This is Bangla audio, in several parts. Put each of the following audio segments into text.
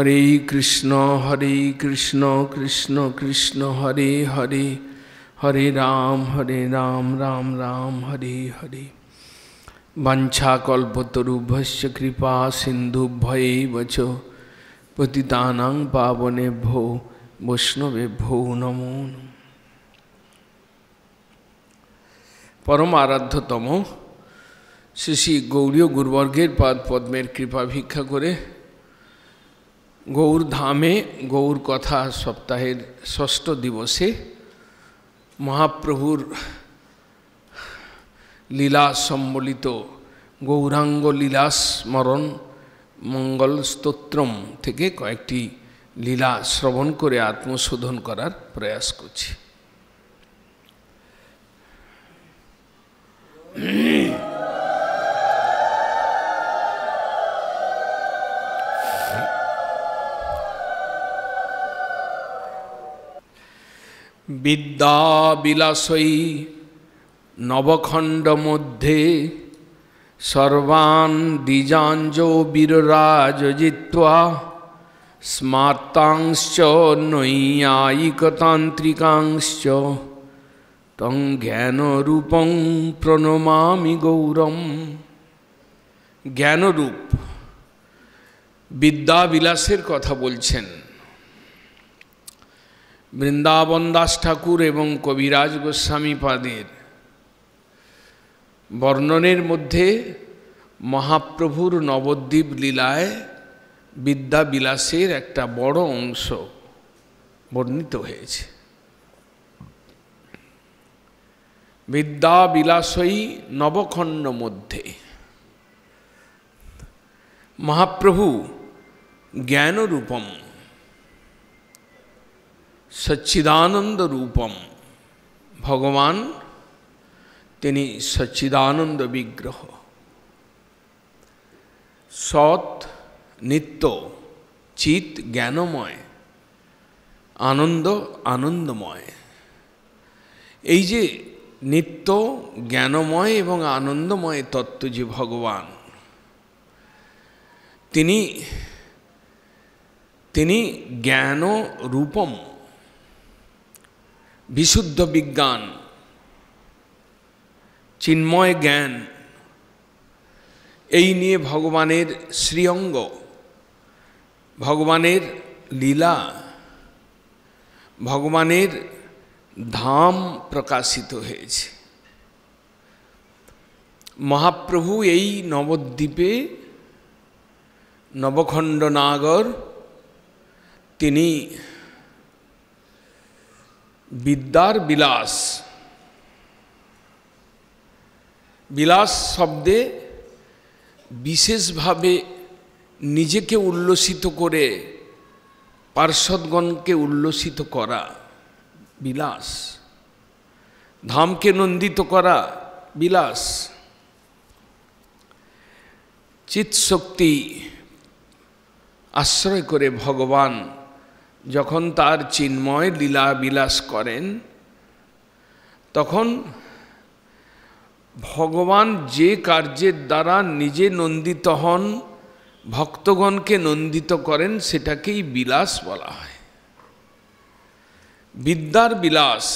হরে কৃষ্ণ হরে কৃষ্ণ কৃষ্ণ কৃষ্ণ হরে হরে হরে রাম হরে রাম রাম রাম হরে হরে বাঞ্ছাকল্পতরুভ্যশ্চ কৃপা সিন্ধুভ্যয়ে বচ পতিতানাং বৈষ্ণবে ভো নমো পরম আরাধ্যতম শ্রী শ্রী গৌরীয় গুরুবর্গের পদ্মের কৃপা ভিক্ষা করে ধামে গৌর কথা সপ্তাহের ষষ্ঠ দিবসে মহাপ্রভুর লীলা সম্বলিত গৌরাঙ্গ লীলা স্মরণ মঙ্গল স্তোত্রম থেকে কয়েকটি লীলা শ্রবণ করে আত্মশোধন করার প্রয়াস করছি Mm-hmm. বিদ্যা বিলাসই নবখণ্ড মধ্যে সর্বান দ্বিজাঞ্জ বীররাজ জিত্বা স্মার্তাংশ নৈয়ায়িকতান্ত্রিকাংশ তং জ্ঞানরূপং প্রণমামি গৌরম জ্ঞানরূপ বিদ্যাবিলাসের কথা বলছেন বৃন্দাবন দাস ঠাকুর এবং কবিরাজ গোস্বামী পাদের বর্ণনের মধ্যে মহাপ্রভুর নবদ্বীপ লীলায় বিদ্যা বিলাসের একটা বড় অংশ বর্ণিত হয়েছে বিদ্যা বিলাসই নবখণ্ড মধ্যে মহাপ্রভু জ্ঞানরূপম সচ্চিদানন্দ রূপম ভগবান তিনি সচ্চিদানন্দ বিগ্রহ সৎ নিত্য চিত জ্ঞানময় আনন্দ আনন্দময় এই যে নিত্য জ্ঞানময় এবং আনন্দময় তত্ত্ব যে ভগবান তিনি তিনি জ্ঞান রূপম বিশুদ্ধ বিজ্ঞান চিন্ময় জ্ঞান এই নিয়ে ভগবানের শ্রীঅঙ্গ ভগবানের লীলা ভগবানের ধাম প্রকাশিত হয়েছে মহাপ্রভু এই নবদ্বীপে নবখণ্ড নাগর তিনি বিদ্যার বিলাস বিলাস শব্দে বিশেষভাবে নিজেকে উল্লসিত করে পার্শ্বদগণকে উল্লসিত করা বিলাস ধামকে নন্দিত করা বিলাস চিৎশক্তি আশ্রয় করে ভগবান যখন তার চিন্ময় লীলা বিলাস করেন তখন ভগবান যে কার্যের দ্বারা নিজে নন্দিত হন ভক্তগণকে নন্দিত করেন সেটাকেই বিলাস বলা হয় বিদ্যার বিলাস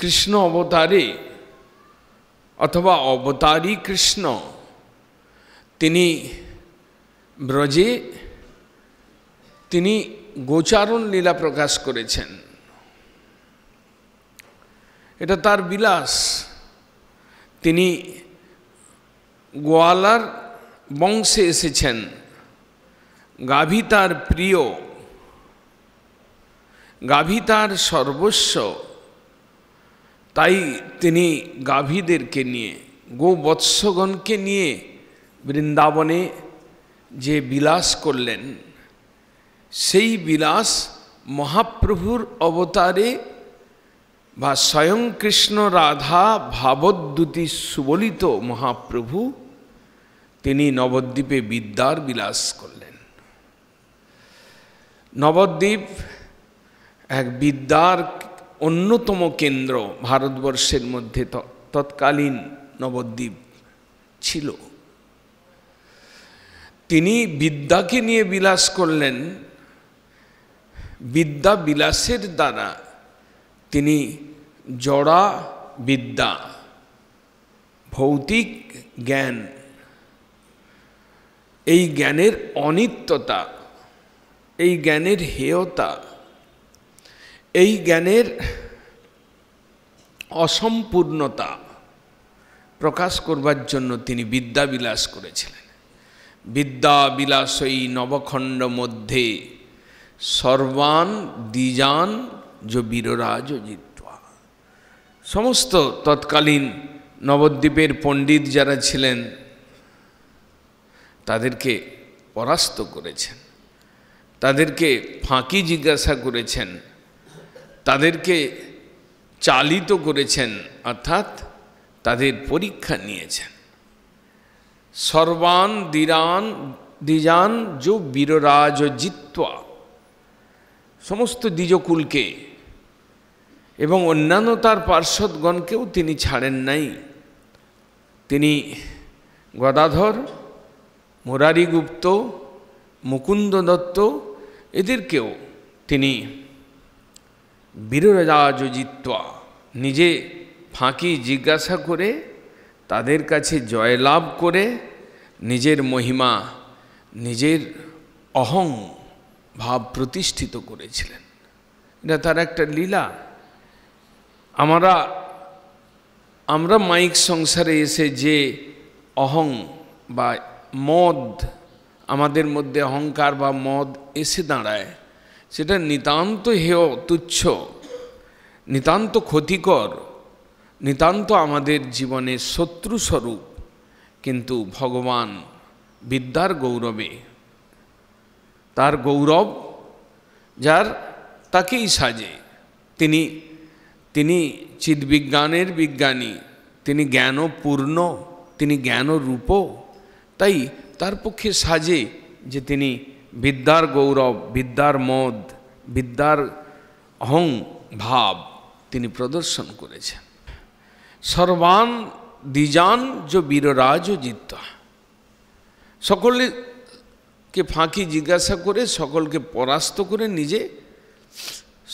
কৃষ্ণ অবতারে অথবা অবতারী কৃষ্ণ তিনি ব্রজে তিনি গোচারণ লীলা প্রকাশ করেছেন এটা তার বিলাস তিনি গোয়ালার বংশে এসেছেন গাভী তার প্রিয় গাভী তার সর্বস্ব তাই তিনি গাভীদেরকে নিয়ে গোবৎসগণকে নিয়ে বৃন্দাবনে যে বিলাস করলেন সেই বিলাস মহাপ্রভুর অবতারে বা স্বয়ং কৃষ্ণ রাধা ভাবদ্যুতি সুবলিত মহাপ্রভু তিনি নবদ্বীপে বিদ্যার বিলাস করলেন নবদ্বীপ এক বিদ্যার অন্যতম কেন্দ্র ভারতবর্ষের মধ্যে তৎকালীন নবদ্বীপ ছিল তিনি বিদ্যাকে নিয়ে বিলাস করলেন বিদ্যা বিলাসের দ্বারা তিনি জড়া বিদ্যা ভৌতিক জ্ঞান এই জ্ঞানের অনিত্যতা এই জ্ঞানের হেয়তা এই জ্ঞানের অসম্পূর্ণতা প্রকাশ করবার জন্য তিনি বিদ্যা বিলাস করেছিলেন বিদ্যা বিলাসই নবখণ্ড মধ্যে সর্বান দ্বিজান যো বীররাজ জিত্বা সমস্ত তৎকালীন নবদ্বীপের পণ্ডিত যারা ছিলেন তাদেরকে পরাস্ত করেছেন তাদেরকে ফাঁকি জিজ্ঞাসা করেছেন তাদেরকে চালিত করেছেন অর্থাৎ তাদের পরীক্ষা নিয়েছেন সর্বান দিরান দ্বিজান যো বীররাজ জিত্বা সমস্ত দ্বিজকুলকে এবং অন্যান্য তার পার্শ্বদগণকেও তিনি ছাড়েন নাই তিনি গদাধর মুরারিগুপ্ত মুকুন্দ দত্ত এদেরকেও তিনি বীররাজ জিত্বা নিজে ফাঁকি জিজ্ঞাসা করে তাদের কাছে জয়লাভ করে নিজের মহিমা নিজের অহং ভাব প্রতিষ্ঠিত করেছিলেন এটা তার একটা লীলা আমরা আমরা মাইক সংসারে এসে যে অহং বা মদ আমাদের মধ্যে অহংকার বা মদ এসে দাঁড়ায় সেটা নিতান্ত হেয় তুচ্ছ নিতান্ত ক্ষতিকর নিতান্ত আমাদের জীবনে স্বরূপ কিন্তু ভগবান বিদ্যার গৌরবে তার গৌরব যার তাকেই সাজে তিনি তিনি চিদ্বিজ্ঞানের বিজ্ঞানী তিনি জ্ঞানপূর্ণ তিনি জ্ঞানরূপ তাই তার পক্ষে সাজে যে তিনি বিদ্যার গৌরব বিদ্যার মদ বিদ্যার অহং ভাব তিনি প্রদর্শন করেছেন সর্বান দ্বিজান যে বীররাজ জিতা সকলকে ফাঁকি জিজ্ঞাসা করে সকলকে পরাস্ত করে নিজে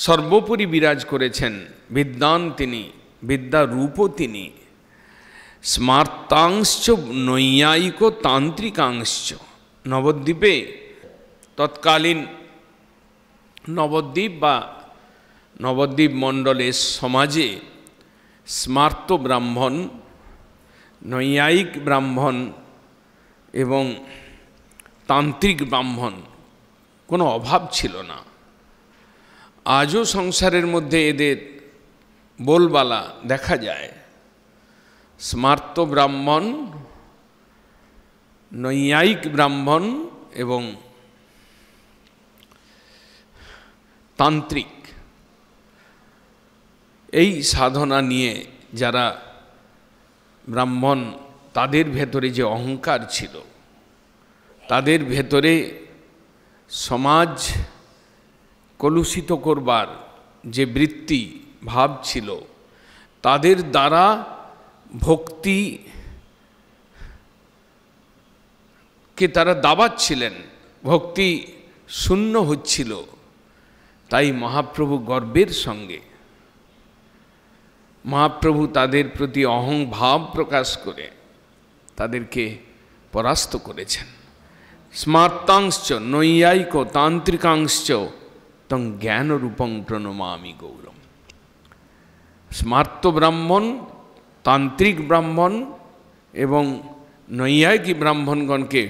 সর্বোপরি বিরাজ করেছেন বিদ্যান তিনি বিদ্যারূপও তিনি স্মার্তাংশ নৈয়ায়িক তান্ত্রিকাংশ নবদ্বীপে তৎকালীন নবদ্বীপ বা নবদ্বীপ মণ্ডলের সমাজে স্মার্ত ব্রাহ্মণ নৈয়ায়িক ব্রাহ্মণ এবং তান্ত্রিক ব্রাহ্মণ কোনো অভাব ছিল না আজও সংসারের মধ্যে এদের বোলবালা দেখা যায় স্মার্ত ব্রাহ্মণ নৈয়ায়িক ব্রাহ্মণ এবং তান্ত্রিক এই সাধনা নিয়ে যারা ব্রাহ্মণ তাদের ভেতরে যে অহংকার ছিল তাদের ভেতরে সমাজ কলুষিত করবার যে বৃত্তি ভাব ছিল তাদের দ্বারা ভক্তি কে তারা দাবাচ্ছিলেন ভক্তি শূন্য হচ্ছিল তাই মহাপ্রভু গর্বের সঙ্গে মহাপ্রভু তাদের প্রতি অহংভাব প্রকাশ করে তাদেরকে পরাস্ত করেছেন স্মার্তাংশ্চ নৈয়ায়িক তান্ত্রিকাংশ্চ তং জ্ঞানরূপং প্রণমামি গৌরম স্মার্ত ব্রাহ্মণ তান্ত্রিক ব্রাহ্মণ এবং নৈয়ায়িকী ব্রাহ্মণগণকে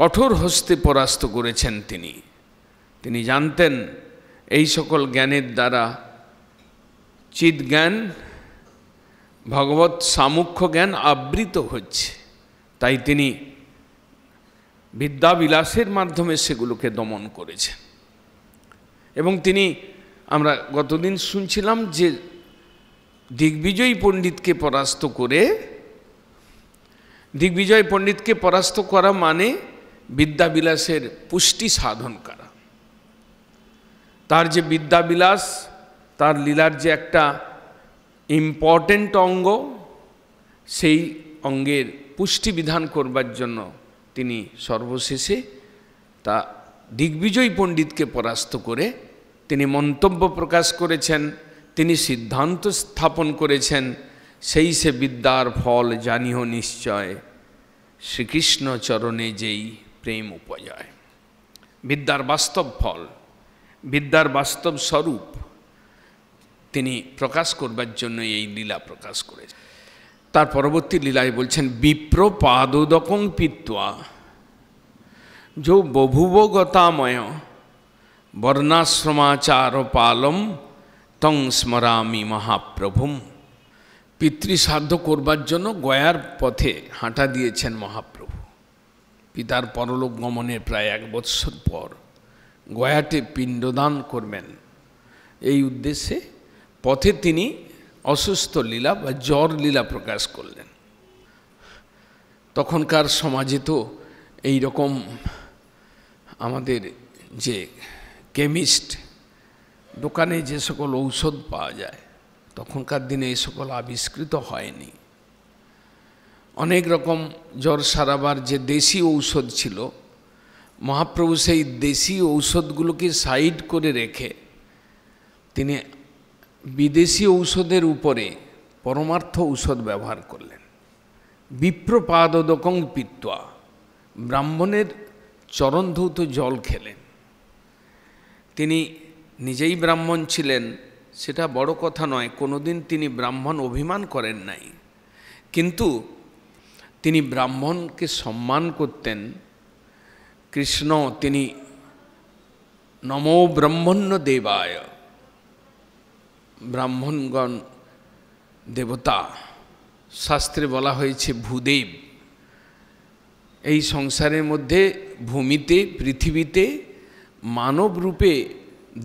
কঠোর হস্তে পরাস্ত করেছেন তিনি তিনি জানতেন এই সকল জ্ঞানের দ্বারা চিত জ্ঞান ভগবত সামুখ্য জ্ঞান আবৃত হচ্ছে তাই তিনি বিদ্যাবিলাসের মাধ্যমে সেগুলোকে দমন করেছেন এবং তিনি আমরা গতদিন শুনছিলাম যে দিগ্বিজয়ী পণ্ডিতকে পরাস্ত করে দিগ্বিজয় পণ্ডিতকে পরাস্ত করা মানে বিদ্যাবিলাসের পুষ্টি সাধন করা তার যে বিদ্যাবিলাস তার লীলার যে একটা ইম্পর্টেন্ট অঙ্গ সেই অঙ্গের পুষ্টি বিধান করবার জন্য তিনি সর্বশেষে তা দিগ্বিজয়ী পণ্ডিতকে পরাস্ত করে তিনি মন্তব্য প্রকাশ করেছেন তিনি সিদ্ধান্ত স্থাপন করেছেন সেই সে বিদ্যার ফল জানিও নিশ্চয় শ্রীকৃষ্ণ চরণে যেই প্রেম উপজয় বিদ্যার বাস্তব ফল বিদ্যার বাস্তব স্বরূপ তিনি প্রকাশ করবার জন্য এই লীলা প্রকাশ করেছেন তার পরবর্তী লীলায় বলছেন বিপ্র পাদোদকং পিত্বা যো বভুবগতাময় বর্ণাশ্রমাচার পালম তং স্মরামি মহাপ্রভুম পিতৃসাধ্য করবার জন্য গয়ার পথে হাঁটা দিয়েছেন মহাপ্রভু পিতার পরলোক গমনের প্রায় এক বৎসর পর গয়াতে পিণ্ডদান করবেন এই উদ্দেশ্যে পথে তিনি অসুস্থ লীলা বা জ্বর লীলা প্রকাশ করলেন তখনকার সমাজে তো এই রকম আমাদের যে কেমিস্ট দোকানে যে সকল ঔষধ পাওয়া যায় তখনকার দিনে এই সকল আবিষ্কৃত হয়নি অনেক রকম জ্বর সারাবার যে দেশি ঔষধ ছিল মহাপ্রভু সেই দেশি ঔষধগুলোকে সাইড করে রেখে তিনি বিদেশি ঔষধের উপরে পরমার্থ ঔষধ ব্যবহার করলেন বিপ্রপাদদকং পিত্বা ব্রাহ্মণের চরণধৌত জল খেলেন তিনি নিজেই ব্রাহ্মণ ছিলেন সেটা বড় কথা নয় কোনোদিন তিনি ব্রাহ্মণ অভিমান করেন নাই কিন্তু তিনি ব্রাহ্মণকে সম্মান করতেন কৃষ্ণ তিনি নমো ব্রহ্মণ্য দেবায় ব্রাহ্মণগণ দেবতা শাস্ত্রে বলা হয়েছে ভূদেব এই সংসারের মধ্যে ভূমিতে পৃথিবীতে মানব রূপে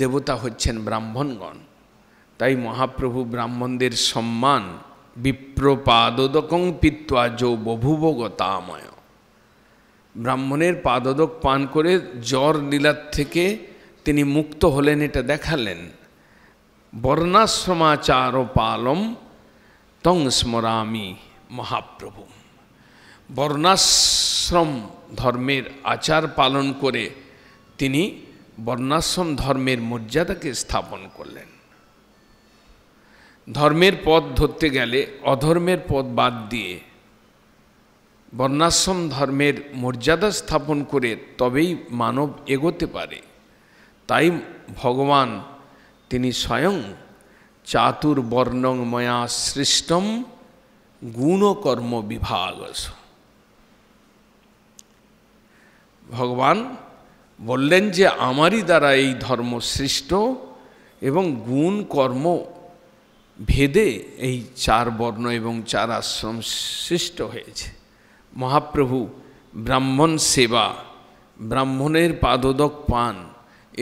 দেবতা হচ্ছেন ব্রাহ্মণগণ তাই মহাপ্রভু ব্রাহ্মণদের সম্মান বিপ্রপাদদকং পিত্বা যো বভুবগতাময় ব্রাহ্মণের পাদদক পান করে জ্বর লীলার থেকে তিনি মুক্ত হলেন এটা দেখালেন বর্ণাশ্রমাচার পালম তং স্মরামি মহাপ্রভু বর্ণাশ্রম ধর্মের আচার পালন করে তিনি বর্ণাশ্রম ধর্মের মর্যাদাকে স্থাপন করলেন ধর্মের পথ ধরতে গেলে অধর্মের পথ বাদ দিয়ে বর্ণাশ্রম ধর্মের মর্যাদা স্থাপন করে তবেই মানব এগোতে পারে তাই ভগবান তিনি স্বয়ং চাতুর্বর্ণং ময়া সৃষ্টম গুণকর্ম বিভাগস ভগবান বললেন যে আমারই দ্বারা এই ধর্ম সৃষ্ট এবং গুণ কর্ম ভেদে এই চার বর্ণ এবং চার আশ্রম সৃষ্ট হয়েছে মহাপ্রভু ব্রাহ্মণ সেবা ব্রাহ্মণের পাদদক পান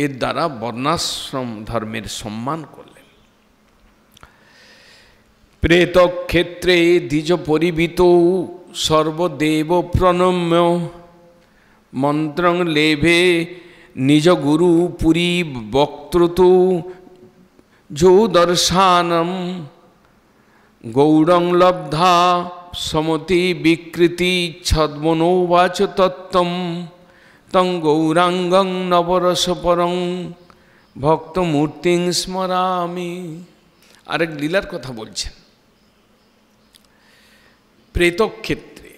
এর দ্বারা বর্ণাশ্রম ধর্মের সম্মান করলেন প্রেত ক্ষেত্রে দ্বিজ পরিবিত সর্বদেব প্রণম্য মন্ত্রং লেভে নিজ গুরু পুরী বক্তৃত যৌ গৌরং লব্ধা সমতি বিকৃতি ছদ্মনৌবাচ তত্ত্বম তং গৌরাঙ্গং নবরস পরং ভক্তমূর্তিং স্মরামি আরেক লীলার কথা বলছেন প্রেতক্ষেত্রে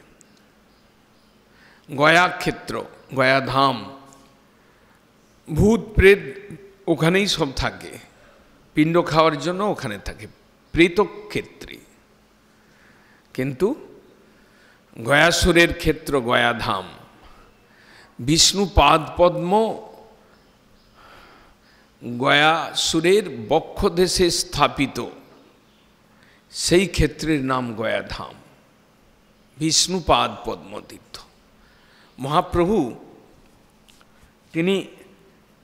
গয়াক্ষেত্র গয়াধাম ভূত প্রেত ওখানেই সব থাকে পিণ্ড খাওয়ার জন্য ওখানে থাকে প্রেতক্ষেত্রে কিন্তু গয়াসুরের ক্ষেত্র গয়াধাম বিষ্ণু পাদপদ্ম গয়াসুরের বক্ষদেশে স্থাপিত সেই ক্ষেত্রের নাম গয়া ধাম বিষ্ণুপাদ পদ্মতীর্থ মহাপ্রভু তিনি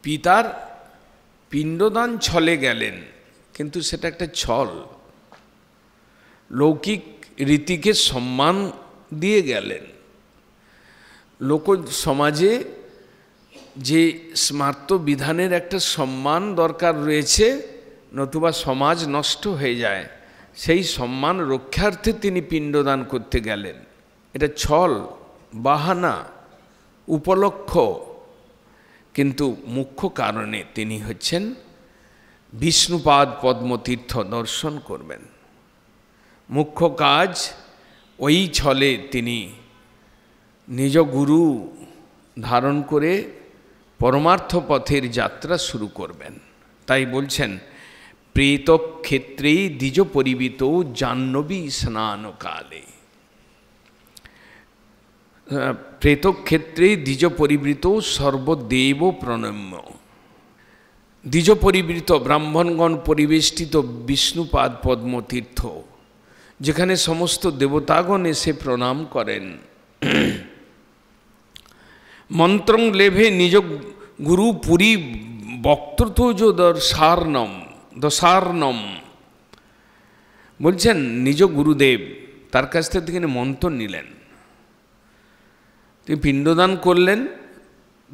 পিতার পিণ্ডদান ছলে গেলেন কিন্তু সেটা একটা ছল লৌকিক রীতিকে সম্মান দিয়ে গেলেন লোক সমাজে যে স্মার্ত বিধানের একটা সম্মান দরকার রয়েছে নতুবা সমাজ নষ্ট হয়ে যায় সেই সম্মান রক্ষার্থে তিনি পিণ্ডদান করতে গেলেন এটা ছল বাহানা উপলক্ষ কিন্তু মুখ্য কারণে তিনি হচ্ছেন বিষ্ণুপাদ পদ্মতীর্থ দর্শন করবেন মুখ্য কাজ ওই ছলে তিনি নিজ গুরু ধারণ করে পরমার্থ পথের যাত্রা শুরু করবেন তাই বলছেন প্রেত ক্ষেত্রে দ্বিজ পরিবিত জাহ্নবী স্নানকালে প্রেতক্ষেত্রে দ্বিজ পরিবৃত সর্বদেব প্রণম্য দ্বিজ পরিবৃত ব্রাহ্মণগণ পরিবেষ্টিত বিষ্ণুপাদ পদ্মতীর্থ যেখানে সমস্ত দেবতাগণ এসে প্রণাম করেন মন্ত্রং লেভে নিজ গুরু পুরী সারনম দর্শার্ণম সারনম বলছেন নিজ গুরুদেব তার কাছ থেকে তিনি মন্ত্র নিলেন তিনি পিণ্ডদান করলেন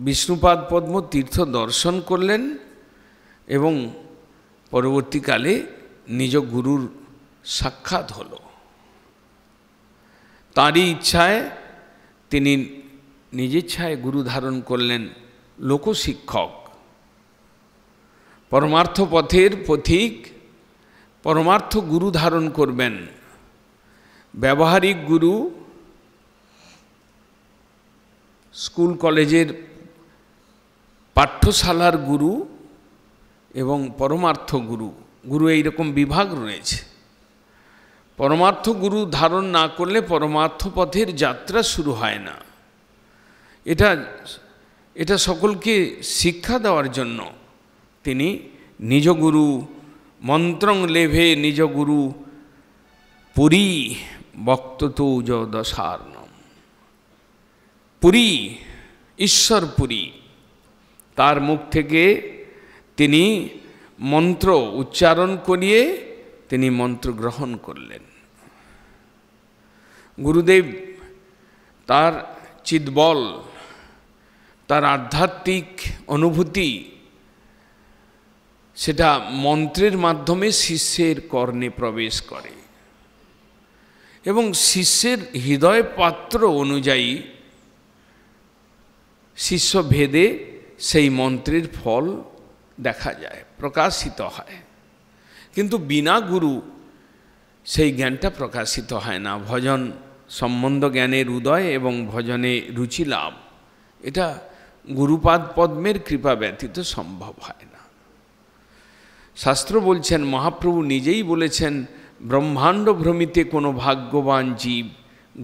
বিষ্ণুপাদ পদ্ম তীর্থ দর্শন করলেন এবং পরবর্তীকালে নিজ গুরুর সাক্ষাৎ হল তারই ইচ্ছায় তিনি নিজেচ্ছায় গুরু ধারণ করলেন লোকশিক্ষক পরমার্থ পথের পথিক পরমার্থ গুরু ধারণ করবেন ব্যবহারিক গুরু স্কুল কলেজের পাঠ্যশালার গুরু এবং পরমার্থ গুরু গুরু এই রকম বিভাগ রয়েছে পরমার্থ গুরু ধারণ না করলে পরমার্থ পথের যাত্রা শুরু হয় না এটা এটা সকলকে শিক্ষা দেওয়ার জন্য তিনি নিজ গুরু মন্ত্রং লেভে নিজ গুরু পুরী দশার দশার্ণম পুরী ঈশ্বর পুরী তার মুখ থেকে তিনি মন্ত্র উচ্চারণ করিয়ে তিনি মন্ত্র গ্রহণ করলেন গুরুদেব তার চিদবল তার আধ্যাত্মিক অনুভূতি সেটা মন্ত্রের মাধ্যমে শিষ্যের কর্ণে প্রবেশ করে এবং শিষ্যের হৃদয় পাত্র অনুযায়ী শিষ্য ভেদে সেই মন্ত্রের ফল দেখা যায় প্রকাশিত হয় কিন্তু বিনা গুরু সেই জ্ঞানটা প্রকাশিত হয় না ভজন সম্বন্ধ জ্ঞানের উদয় এবং ভজনে রুচি লাভ এটা গুরুপাদ পদ্মের কৃপা ব্যতীত সম্ভব হয় না শাস্ত্র বলছেন মহাপ্রভু নিজেই বলেছেন ব্রহ্মাণ্ড ভ্রমিতে কোনো ভাগ্যবান জীব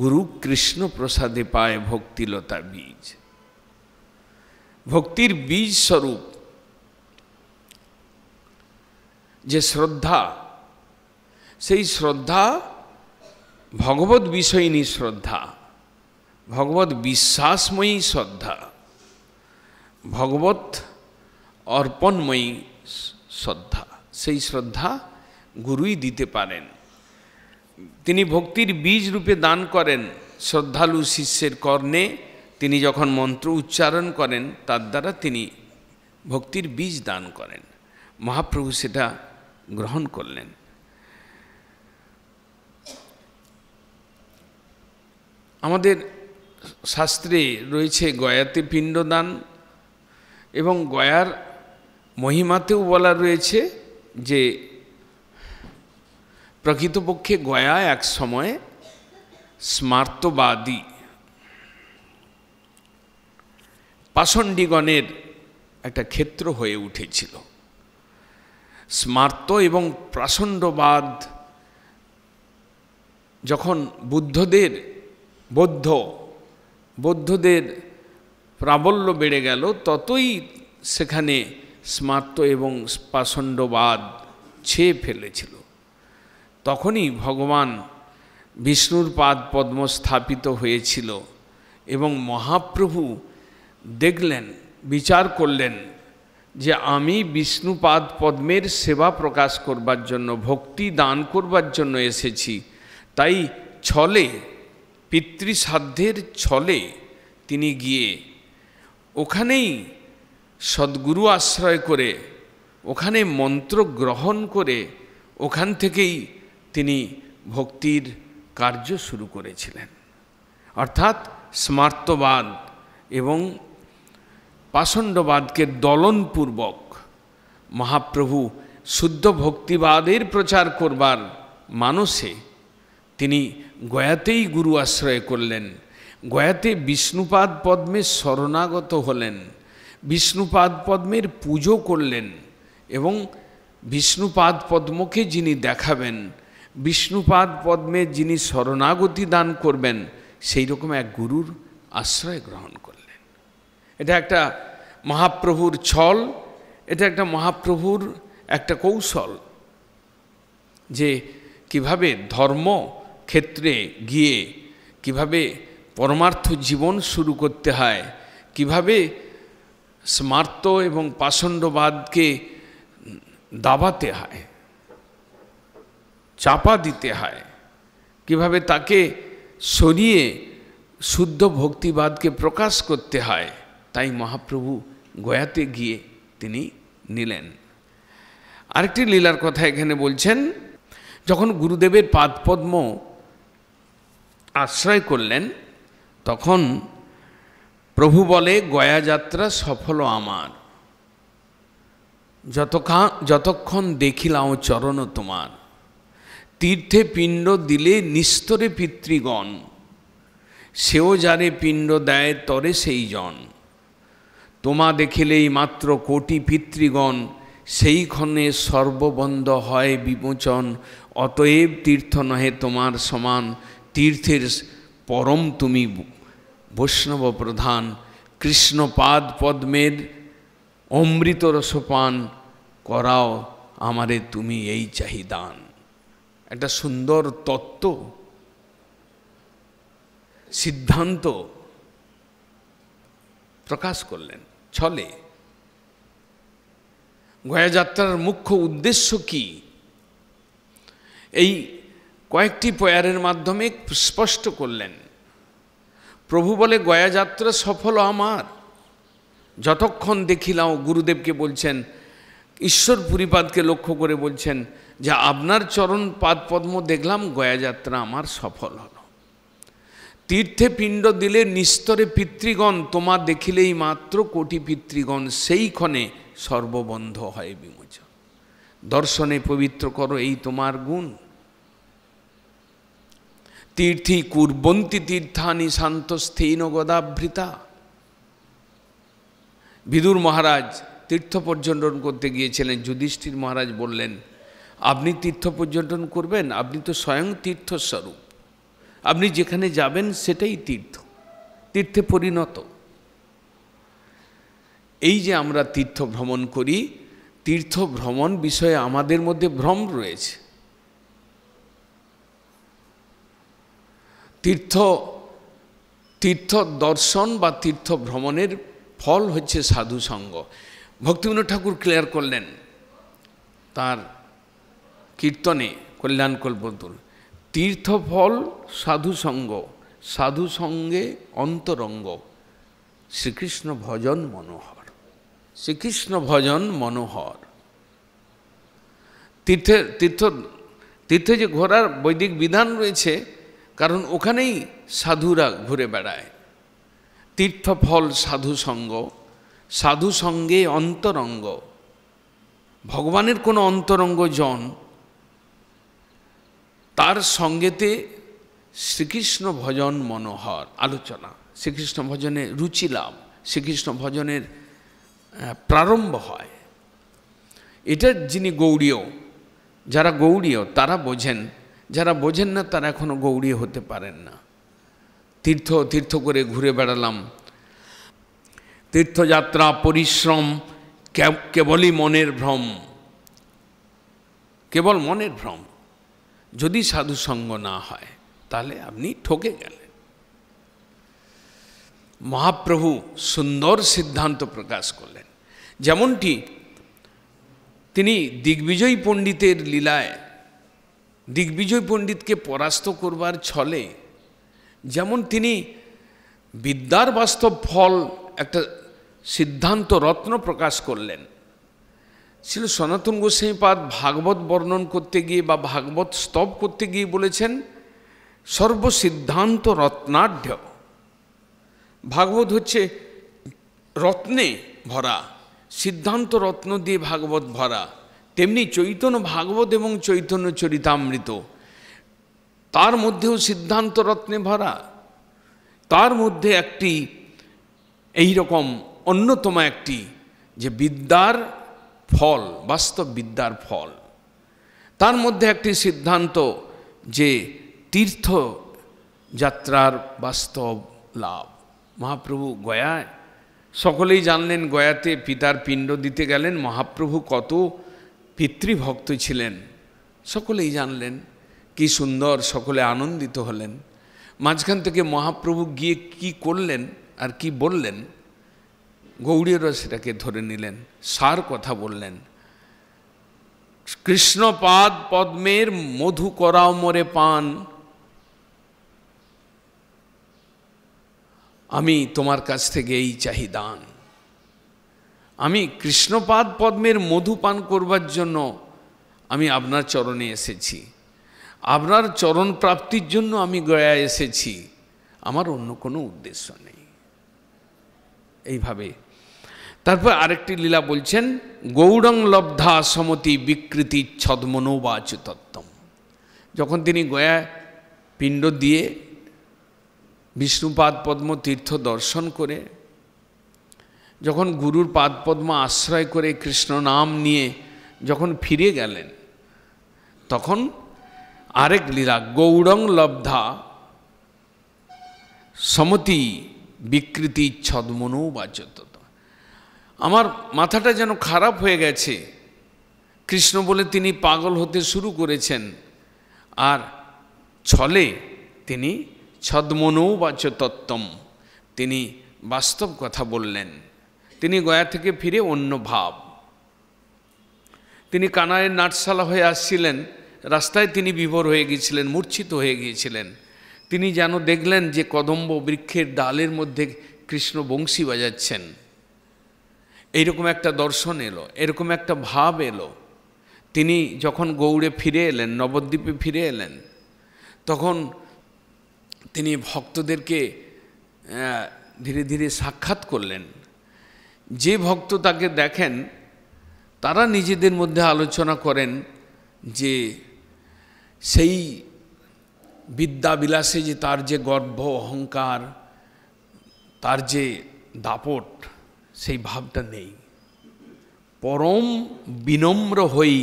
গুরু কৃষ্ণ প্রসাদে পায় ভক্তিলতা বীজ ভক্তির বীজ স্বরূপ যে শ্রদ্ধা সেই শ্রদ্ধা ভগবত বিষয়িনী শ্রদ্ধা ভগবত বিশ্বাসময়ী শ্রদ্ধা ভগবত অর্পণময়ী শ্রদ্ধা সেই শ্রদ্ধা গুরুই দিতে পারেন তিনি ভক্তির বীজ রূপে দান করেন শ্রদ্ধালু শিষ্যের কর্ণে তিনি যখন মন্ত্র উচ্চারণ করেন তার দ্বারা তিনি ভক্তির বীজ দান করেন মহাপ্রভু সেটা গ্রহণ করলেন আমাদের শাস্ত্রে রয়েছে গয়াতে পিণ্ডদান এবং গয়ার মহিমাতেও বলা রয়েছে যে প্রকৃতপক্ষে গয়া এক সময়ে স্মার্তবাদী পাষণ্ডীগণের একটা ক্ষেত্র হয়ে উঠেছিল স্মার্ত এবং প্রাচণ্ডবাদ যখন বুদ্ধদের বৌদ্ধ বৌদ্ধদের প্রাবল্য বেড়ে গেল ততই সেখানে স্মার্ত এবং পাষণ্ডবাদ ছেয়ে ফেলেছিল তখনই ভগবান বিষ্ণুর পাদ পদ্ম স্থাপিত হয়েছিল এবং মহাপ্রভু দেখলেন বিচার করলেন যে আমি বিষ্ণুপাদ পদ্মের সেবা প্রকাশ করবার জন্য ভক্তি দান করবার জন্য এসেছি তাই ছলে পিতৃসাধ্যের ছলে তিনি গিয়ে ওখানেই সদ্গুরু আশ্রয় করে ওখানে মন্ত্র গ্রহণ করে ওখান থেকেই তিনি ভক্তির কার্য শুরু করেছিলেন অর্থাৎ স্মার্তবাদ এবং পাষণ্ডবাদকে দলনপূর্বক মহাপ্রভু শুদ্ধ ভক্তিবাদের প্রচার করবার মানসে তিনি গয়াতেই গুরু আশ্রয় করলেন গয়াতে বিষ্ণুপাদ পদ্মে শরণাগত হলেন বিষ্ণুপাদ পদ্মের পুজো করলেন এবং বিষ্ণুপাদ পদ্মকে যিনি দেখাবেন বিষ্ণুপাদ পদ্মে যিনি শরণাগতি দান করবেন সেই রকম এক গুরুর আশ্রয় গ্রহণ করলেন এটা একটা মহাপ্রভুর ছল এটা একটা মহাপ্রভুর একটা কৌশল যে কিভাবে ধর্ম ক্ষেত্রে গিয়ে কিভাবে পরমার্থ জীবন শুরু করতে হয় কিভাবে স্মার্ত এবং পাষণ্ডবাদকে দাবাতে হয় চাপা দিতে হয় কিভাবে তাকে সরিয়ে শুদ্ধ ভক্তিবাদকে প্রকাশ করতে হয় তাই মহাপ্রভু গয়াতে গিয়ে তিনি নিলেন আরেকটি লীলার কথা এখানে বলছেন যখন গুরুদেবের পাদপদ্ম আশ্রয় করলেন তখন প্রভু বলে গয়া যাত্রা সফল আমার যতক্ষা যতক্ষণ দেখিলাম চরণ তোমার তীর্থে পিণ্ড দিলে নিস্তরে পিতৃগণ সেও যারে পিণ্ড দেয় তরে সেই জন তোমা দেখিলেই মাত্র কোটি পিতৃগণ সেইক্ষণে সর্ববন্ধ হয় বিমোচন অতএব তীর্থ নহে তোমার সমান তীর্থের পরম তুমি বৈষ্ণব প্রধান কৃষ্ণপাদ পদ্মের অমৃত রসপান করাও আমারে তুমি এই চাহিদান একটা সুন্দর তত্ত্ব সিদ্ধান্ত প্রকাশ করলেন ছলে গয়াযাত্রার মুখ্য উদ্দেশ্য কি এই কয়েকটি পয়ারের মাধ্যমে স্পষ্ট করলেন প্রভু বলে গয়াযাত্রা সফল আমার যতক্ষণ দেখিলাম গুরুদেবকে বলছেন ঈশ্বর পুরীপাদকে লক্ষ্য করে বলছেন যে আপনার চরণ পাদ পদ্ম দেখলাম গয়াযাত্রা আমার সফল হল তীর্থে পিণ্ড দিলে নিস্তরে পিতৃগণ তোমা দেখিলেই মাত্র কোটি পিতৃগণ সেইক্ষণে সর্ববন্ধ হয় বিমোচন দর্শনে পবিত্র করো এই তোমার গুণ তীর্থী কুর্বন্তি তীর্থানি শান্তস্থীন গদাভৃতা বিদুর মহারাজ তীর্থ পর্যটন করতে গিয়েছিলেন যুধিষ্ঠির মহারাজ বললেন আপনি তীর্থ পর্যটন করবেন আপনি তো স্বয়ং তীর্থস্বরূপ আপনি যেখানে যাবেন সেটাই তীর্থ তীর্থে পরিণত এই যে আমরা তীর্থ ভ্রমণ করি তীর্থ ভ্রমণ বিষয়ে আমাদের মধ্যে ভ্রম রয়েছে তীর্থ তীর্থ দর্শন বা তীর্থ ভ্রমণের ফল হচ্ছে সাধু সঙ্গ ভক্তিবিনোদ ঠাকুর ক্লিয়ার করলেন তার কীর্তনে কল্যাণ কল্পতুল তীর্থফল সাধুসঙ্গ সাধুসঙ্গে অন্তরঙ্গ শ্রীকৃষ্ণ ভজন মনোহর শ্রীকৃষ্ণ ভজন মনোহর তীর্থে তীর্থ তীর্থে যে ঘোরার বৈদিক বিধান রয়েছে কারণ ওখানেই সাধুরা ঘুরে বেড়ায় তীর্থফল সাধু সঙ্গ সাধু সঙ্গে অন্তরঙ্গ ভগবানের কোনো অন্তরঙ্গ জন তার সঙ্গেতে শ্রীকৃষ্ণ ভজন মনোহর আলোচনা শ্রীকৃষ্ণ ভজনে রুচি লাভ শ্রীকৃষ্ণ ভজনের প্রারম্ভ হয় এটা যিনি গৌড়ীয় যারা গৌড়ীয় তারা বোঝেন যারা বোঝেন না তারা এখনও গৌড়ীয় হতে পারেন না তীর্থ তীর্থ করে ঘুরে বেড়ালাম তীর্থযাত্রা পরিশ্রম কেবলই মনের ভ্রম কেবল মনের ভ্রম যদি সাধু সঙ্গ না হয় তাহলে আপনি ঠকে গেলেন মহাপ্রভু সুন্দর সিদ্ধান্ত প্রকাশ করলেন যেমনটি তিনি দিগ্বিজয়ী পণ্ডিতের লীলায় দিগ্বিজয় পণ্ডিতকে পরাস্ত করবার ছলে যেমন তিনি বিদ্যার বাস্তব ফল একটা সিদ্ধান্ত রত্ন প্রকাশ করলেন ছিল সনাতন গোস্বাইপাদ ভাগবত বর্ণন করতে গিয়ে বা ভাগবত স্তব করতে গিয়ে বলেছেন সর্বসিদ্ধান্ত রত্নাঢ্য ভাগবত হচ্ছে রত্নে ভরা সিদ্ধান্ত রত্ন দিয়ে ভাগবত ভরা তেমনি চৈতন্য ভাগবত এবং চৈতন্য চরিতামৃত তার মধ্যেও সিদ্ধান্ত রত্নে ভরা তার মধ্যে একটি এই রকম অন্যতম একটি যে বিদ্যার ফল বাস্তব বিদ্যার ফল তার মধ্যে একটি সিদ্ধান্ত যে তীর্থ যাত্রার বাস্তব লাভ মহাপ্রভু গয়ায় সকলেই জানলেন গয়াতে পিতার পিণ্ড দিতে গেলেন মহাপ্রভু কত পিতৃভক্ত ছিলেন সকলেই জানলেন কি সুন্দর সকলে আনন্দিত হলেন মাঝখান থেকে মহাপ্রভু গিয়ে কি করলেন আর কি বললেন গৌরীরা সেটাকে ধরে নিলেন সার কথা বললেন কৃষ্ণপাদ পদ্মের মধু করাও মরে পান আমি তোমার কাছ থেকে এই চাহিদান আমি কৃষ্ণপাদ পদ্মের মধু পান করবার জন্য আমি আপনার চরণে এসেছি আপনার চরণ প্রাপ্তির জন্য আমি গয়া এসেছি আমার অন্য কোনো উদ্দেশ্য নেই এইভাবে তারপর আরেকটি লীলা বলছেন গৌরং লব্ধা সমতি বিকৃতি ছদ্মনোবাচু তত্ত্বম যখন তিনি গয়া পিণ্ড দিয়ে বিষ্ণুপাদ পদ্ম তীর্থ দর্শন করে যখন গুরুর পাদপদ্মা আশ্রয় করে কৃষ্ণ নাম নিয়ে যখন ফিরে গেলেন তখন আরেক লীলা গৌরং লব্ধা সমতি বিকৃতি ছদ্মনো বাচত আমার মাথাটা যেন খারাপ হয়ে গেছে কৃষ্ণ বলে তিনি পাগল হতে শুরু করেছেন আর ছলে তিনি ছদ্মনৌ বাচতত্তম তিনি বাস্তব কথা বললেন তিনি গয়া থেকে ফিরে অন্য ভাব তিনি কানায়ের নাটশালা হয়ে আসছিলেন রাস্তায় তিনি বিভোর হয়ে গিয়েছিলেন মূর্ছিত হয়ে গিয়েছিলেন তিনি যেন দেখলেন যে কদম্ব বৃক্ষের ডালের মধ্যে কৃষ্ণ বংশী বাজাচ্ছেন এইরকম একটা দর্শন এলো এরকম একটা ভাব এলো তিনি যখন গৌড়ে ফিরে এলেন নবদ্বীপে ফিরে এলেন তখন তিনি ভক্তদেরকে ধীরে ধীরে সাক্ষাৎ করলেন যে ভক্ত তাকে দেখেন তারা নিজেদের মধ্যে আলোচনা করেন যে সেই বিদ্যা বিলাসে যে তার যে গর্ব অহংকার তার যে দাপট সেই ভাবটা নেই পরম বিনম্র হই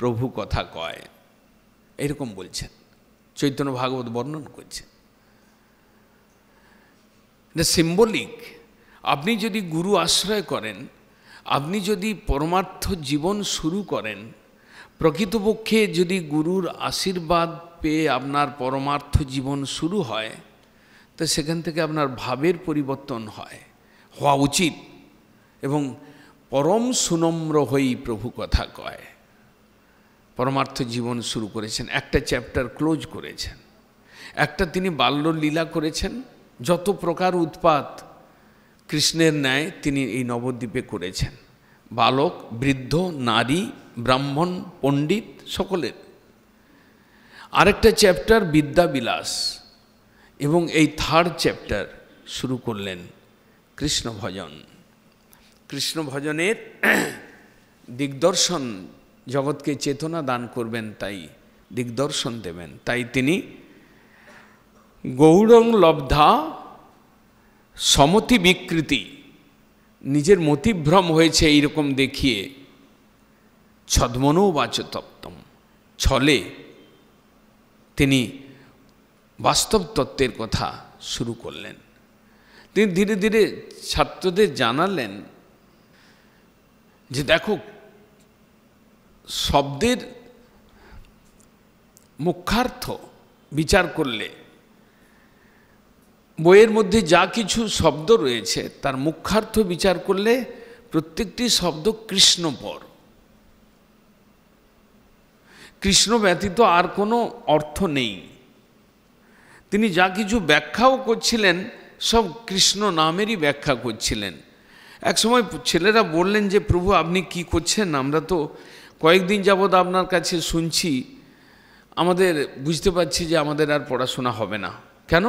প্রভু কথা কয় এরকম বলছেন চৈতন্য ভাগবত বর্ণন করছেন সিম্বলিক আপনি যদি গুরু আশ্রয় করেন আপনি যদি পরমার্থ জীবন শুরু করেন প্রকৃতপক্ষে যদি গুরুর আশীর্বাদ পেয়ে আপনার পরমার্থ জীবন শুরু হয় তো সেখান থেকে আপনার ভাবের পরিবর্তন হয় হওয়া উচিত এবং পরম সুনম্র হয়েই প্রভু কথা কয় পরমার্থ জীবন শুরু করেছেন একটা চ্যাপ্টার ক্লোজ করেছেন একটা তিনি বাল্যলীলা করেছেন যত প্রকার উৎপাত কৃষ্ণের ন্যায় তিনি এই নবদ্বীপে করেছেন বালক বৃদ্ধ নারী ব্রাহ্মণ পণ্ডিত সকলের আরেকটা চ্যাপ্টার বিদ্যাবিলাস এবং এই থার্ড চ্যাপ্টার শুরু করলেন কৃষ্ণ ভজন কৃষ্ণ ভজনের দিগদর্শন জগৎকে চেতনা দান করবেন তাই দিগদর্শন দেবেন তাই তিনি গৌরং লব্ধা সমতি বিকৃতি নিজের মতিভ্রম হয়েছে এইরকম দেখিয়ে ছদ্মনও বাচতপ্তম ছলে তিনি বাস্তব তত্ত্বের কথা শুরু করলেন তিনি ধীরে ধীরে ছাত্রদের জানালেন যে দেখো শব্দের মুখ্যার্থ বিচার করলে বইয়ের মধ্যে যা কিছু শব্দ রয়েছে তার মুখ্যার্থ বিচার করলে প্রত্যেকটি শব্দ কৃষ্ণপর কৃষ্ণ ব্যতীত আর কোনো অর্থ নেই তিনি যা কিছু ব্যাখ্যাও করছিলেন সব কৃষ্ণ নামেরই ব্যাখ্যা করছিলেন একসময় ছেলেরা বললেন যে প্রভু আপনি কি করছেন আমরা তো কয়েকদিন যাবৎ আপনার কাছে শুনছি আমাদের বুঝতে পারছি যে আমাদের আর পড়াশোনা হবে না কেন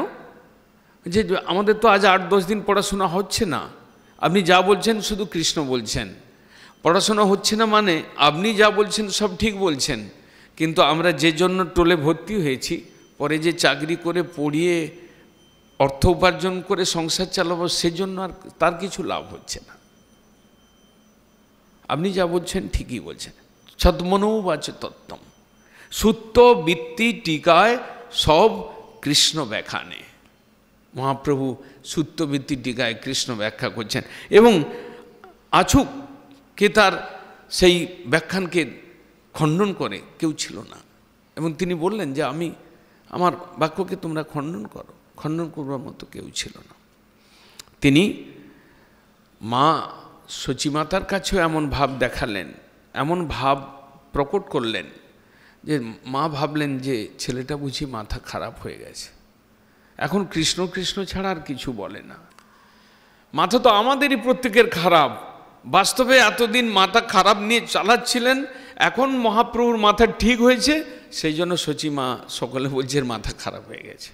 যে আমাদের তো আজ আট দশ দিন পড়াশোনা হচ্ছে না আপনি যা বলছেন শুধু কৃষ্ণ বলছেন পড়াশোনা হচ্ছে না মানে আপনি যা বলছেন সব ঠিক বলছেন কিন্তু আমরা যে জন্য টোলে ভর্তি হয়েছি পরে যে চাকরি করে পড়িয়ে অর্থ উপার্জন করে সংসার চালাবো সেজন্য আর তার কিছু লাভ হচ্ছে না আপনি যা বলছেন ঠিকই বলছেন ছদ্মনৌ আছে তত্তম সুত্ত বৃত্তি টিকায় সব কৃষ্ণ ব্যাখানে মহাপ্রভু সূত্রবৃত্তির টিকায় কৃষ্ণ ব্যাখ্যা করছেন এবং আছুক কে তার সেই ব্যাখ্যানকে খণ্ডন করে কেউ ছিল না এবং তিনি বললেন যে আমি আমার বাক্যকে তোমরা খণ্ডন করো খণ্ডন করবার মতো কেউ ছিল না তিনি মা সচিমাতার কাছেও এমন ভাব দেখালেন এমন ভাব প্রকট করলেন যে মা ভাবলেন যে ছেলেটা বুঝি মাথা খারাপ হয়ে গেছে এখন কৃষ্ণ কৃষ্ণ ছাড়া আর কিছু বলে না মাথা তো আমাদেরই প্রত্যেকের খারাপ বাস্তবে এতদিন মাথা খারাপ নিয়ে চালাচ্ছিলেন এখন মহাপ্রভুর মাথা ঠিক হয়েছে সেই জন্য সচিমা সকলে বলছে মাথা খারাপ হয়ে গেছে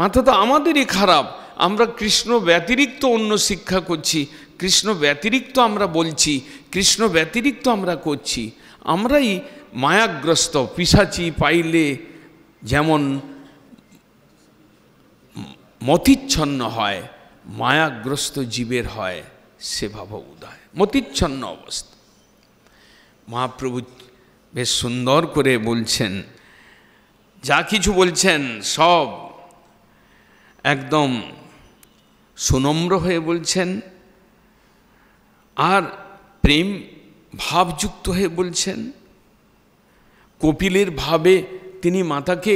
মাথা তো আমাদেরই খারাপ আমরা কৃষ্ণ ব্যতিরিক্ত অন্য শিক্ষা করছি কৃষ্ণ ব্যতিরিক্ত আমরা বলছি কৃষ্ণ ব্যতিরিক্ত আমরা করছি আমরাই মায়াগ্রস্ত পিসাচি পাইলে যেমন মতিচ্ছন্ন হয় মায়াগ্রস্ত জীবের হয় সে ভাব উদয় মতিচ্ছন্ন অবস্থা মহাপ্রভু বেশ সুন্দর করে বলছেন যা কিছু বলছেন সব একদম সুনম্র হয়ে বলছেন আর প্রেম ভাবযুক্ত হয়ে বলছেন কপিলের ভাবে তিনি মাতাকে